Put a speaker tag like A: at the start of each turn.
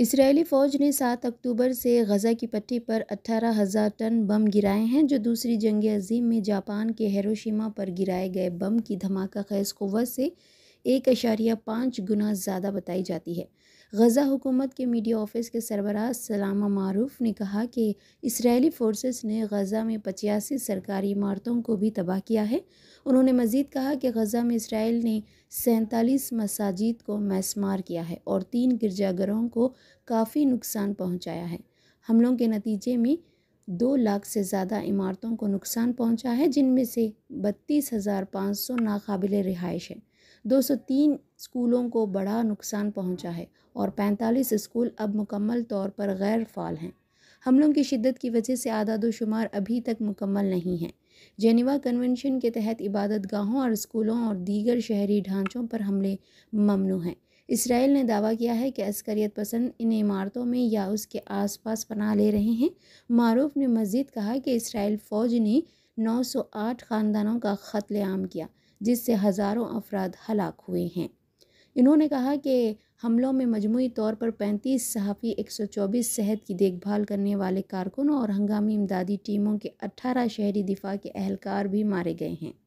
A: Israeli फ़ौज ने सात अक्टूबर से गज़ा की पट्टी पर अट्ठारह हज़ार टन बम गिराए हैं जो दूसरी जंग अजीम में जापान के हेरोशिमा पर गिराए गए बम की धमाका खैज कुत से एक अशारिया पाँच गुना ज़्यादा बताई जाती है गज़ा हुकूमत के मीडिया ऑफिस के सरबराह सलामा मारूफ ने कहा कि इसराइली फ़ोर्सेस ने गज़ा में पचासी सरकारी इमारतों को भी तबाह किया है उन्होंने मज़ीद कहा कि गज़ा में इसराइल ने सैंतालीस मसाजिद को मैसमार किया है और तीन गिरजाघरों को काफ़ी नुकसान पहुँचाया है हमलों के नतीजे में दो लाख से ज़्यादा इमारतों को नुकसान पहुंचा है जिनमें से बत्तीस हज़ार पाँच सौ नाकबिल रिहाइश हैं दो सौ तीन स्कूलों को बड़ा नुकसान पहुंचा है और पैंतालीस स्कूल अब मुकम्मल तौर पर गैर फाल हैं हमलों की शिद्दत की वजह से शुमार अभी तक मुकम्मल नहीं हैं जेनेवा कन्वेंशन के तहत इबादत गाहों और स्कूलों और दीगर शहरी ढांचों पर हमले ममनू हैं इसराइल ने दावा किया है कि अस्करियत पसंद इन इमारतों में या उसके आसपास पनाह ले रहे हैं मारूफ ने मज़ीद कहा कि इसराइल फ़ौज ने 908 ख़ानदानों का ख़तलेआम किया जिससे हज़ारों अफराद हलाक हुए हैं इन्होंने कहा कि हमलों में मजमू तौर पर पैंतीस सहाफ़ी एक सौ चौबीस सेहत की देखभाल करने वाले कारकुनों और हंगामी इमदादी टीमों के अट्ठारह शहरी दिफा के अहलकार भी मारे गए हैं